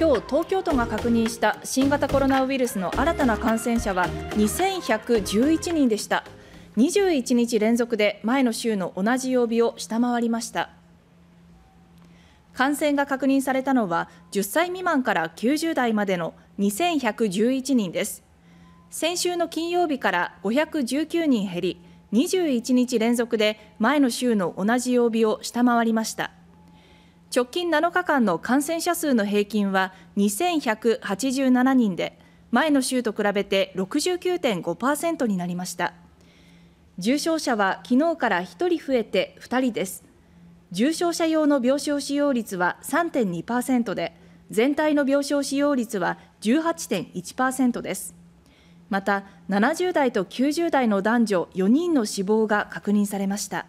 今日東京都が確認した新型コロナウイルスの新たな感染者は2111人でした21日連続で前の週の同じ曜日を下回りました感染が確認されたのは10歳未満から90代までの2111人です先週の金曜日から519人減り21日連続で前の週の同じ曜日を下回りました直近7日間の感染者数の平均は2187人で、前の週と比べて69.5%になりました。重症者は昨日から1人増えて2人です。重症者用の病床使用率は3.2%で、全体の病床使用率は18.1%です。また、70代と90代の男女4人の死亡が確認されました。